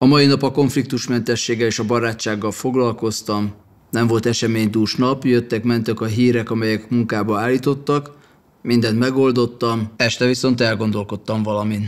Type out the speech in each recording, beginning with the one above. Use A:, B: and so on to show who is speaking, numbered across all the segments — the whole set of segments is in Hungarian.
A: A mai nap a konfliktusmentességgel és a barátsággal foglalkoztam. Nem volt eseménydús nap, jöttek, mentek a hírek, amelyek munkába állítottak. Mindent megoldottam, este viszont elgondolkodtam valamin.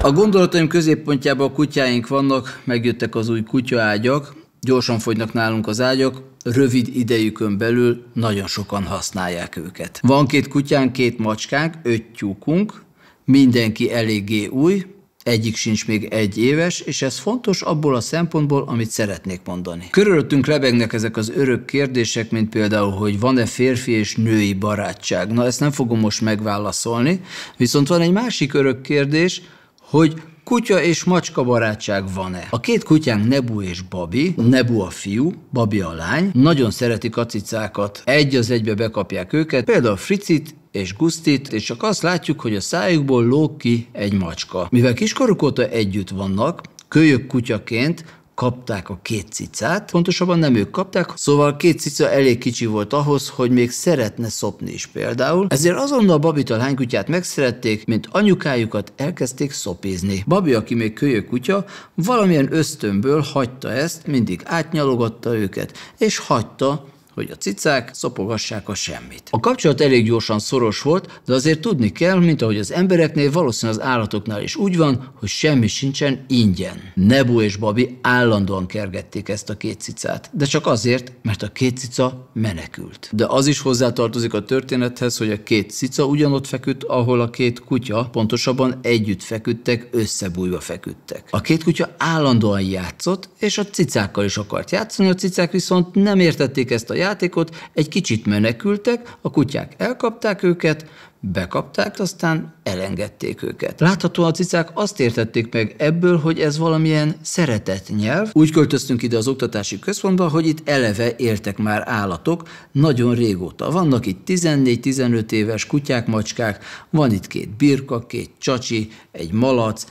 A: A gondolataim középpontjában a kutyáink vannak, megjöttek az új kutyaágyak, gyorsan fogynak nálunk az ágyak, rövid idejükön belül nagyon sokan használják őket. Van két kutyánk, két macskánk, öt tyúkunk, mindenki eléggé új, egyik sincs még egy éves, és ez fontos abból a szempontból, amit szeretnék mondani. Körülöttünk lebegnek ezek az örök kérdések, mint például, hogy van-e férfi és női barátság. Na, ezt nem fogom most megválaszolni, viszont van egy másik örök kérdés, hogy Kutya és macska barátság van-e? A két kutyánk Nebu és Babi, Nebu a fiú, Babi a lány, nagyon szeretik a cicákat, egy az egybe bekapják őket, például Fricit és Gusztit, és csak azt látjuk, hogy a szájukból lóg ki egy macska. Mivel kiskoruk óta együtt vannak, kölyök kutyaként kapták a két cicát, pontosabban nem ők kapták, szóval két cica elég kicsi volt ahhoz, hogy még szeretne szopni is például, ezért azonnal Babit a kutyát megszerették, mint anyukájukat elkezdték szopézni. Babi, aki még kölyök kutya, valamilyen ösztönből hagyta ezt, mindig átnyalogatta őket, és hagyta, hogy a cicák szopogassák a semmit. A kapcsolat elég gyorsan szoros volt, de azért tudni kell, mint ahogy az embereknél, valószínűleg az állatoknál is úgy van, hogy semmi sincsen ingyen. Nebu és Babi állandóan kergették ezt a két cicát, de csak azért, mert a két cica menekült. De az is hozzátartozik a történethez, hogy a két cica ugyanott feküdt, ahol a két kutya, pontosabban együtt feküdtek, összebújva feküdtek. A két kutya állandóan játszott, és a cicákkal is akart játszani, a cicák viszont nem értették ezt a játékot, egy kicsit menekültek, a kutyák elkapták őket, bekapták, aztán elengedték őket. Láthatóan a cicák azt értették meg ebből, hogy ez valamilyen szeretett nyelv. Úgy költöztünk ide az oktatási központba, hogy itt eleve éltek már állatok, nagyon régóta. Vannak itt 14-15 éves kutyák, macskák, van itt két birka, két csacsi, egy malac,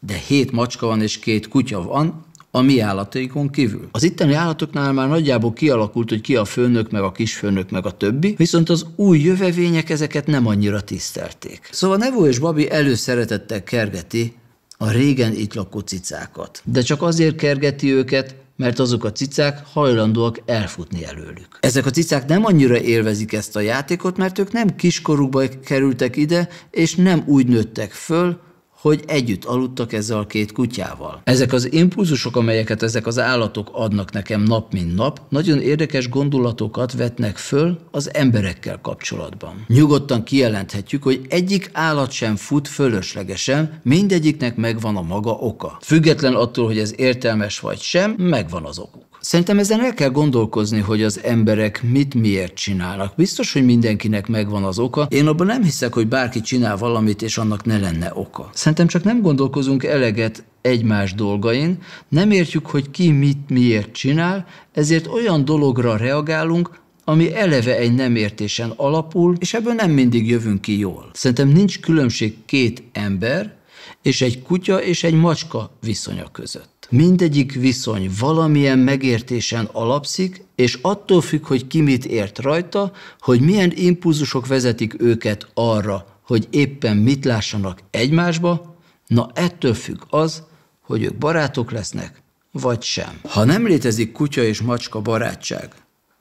A: de hét macska van és két kutya van, a mi állataikon kívül. Az itteni állatoknál már nagyjából kialakult, hogy ki a főnök, meg a kisfőnök, meg a többi, viszont az új jövevények ezeket nem annyira tisztelték. Szóval Nevo és Babi előszeretettel kergeti a régen itt lakó cicákat. De csak azért kergeti őket, mert azok a cicák hajlandóak elfutni előlük. Ezek a cicák nem annyira élvezik ezt a játékot, mert ők nem kiskorukba kerültek ide, és nem úgy nőttek föl, hogy együtt aludtak ezzel a két kutyával. Ezek az impulzusok, amelyeket ezek az állatok adnak nekem nap mint nap, nagyon érdekes gondolatokat vetnek föl az emberekkel kapcsolatban. Nyugodtan kijelenthetjük, hogy egyik állat sem fut fölöslegesen, mindegyiknek megvan a maga oka. Független attól, hogy ez értelmes vagy sem, megvan az okuk. Szerintem ezen el kell gondolkozni, hogy az emberek mit miért csinálnak. Biztos, hogy mindenkinek megvan az oka. Én abban nem hiszek, hogy bárki csinál valamit, és annak ne lenne oka. Szerintem csak nem gondolkozunk eleget egymás dolgain, nem értjük, hogy ki mit miért csinál, ezért olyan dologra reagálunk, ami eleve egy nem értésen alapul, és ebből nem mindig jövünk ki jól. Szerintem nincs különbség két ember és egy kutya és egy macska viszonya között mindegyik viszony valamilyen megértésen alapszik, és attól függ, hogy ki mit ért rajta, hogy milyen impulzusok vezetik őket arra, hogy éppen mit lássanak egymásba, na ettől függ az, hogy ők barátok lesznek, vagy sem. Ha nem létezik kutya és macska barátság,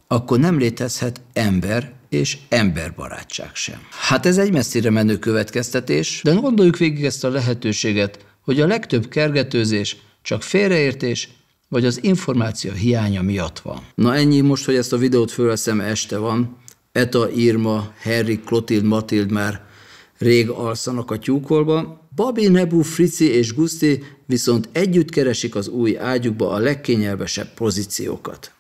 A: akkor nem létezhet ember és emberbarátság sem. Hát ez egy messzire menő következtetés, de gondoljuk végig ezt a lehetőséget, hogy a legtöbb kergetőzés csak félreértés, vagy az információ hiánya miatt van. Na ennyi most, hogy ezt a videót fölveszem, este van. Eta, Irma, Harry, Klotild, Matild már rég alszanak a tyúkolba. Babi, Nebu, Frici és Gusti viszont együtt keresik az új ágyukba a legkényelmesebb pozíciókat.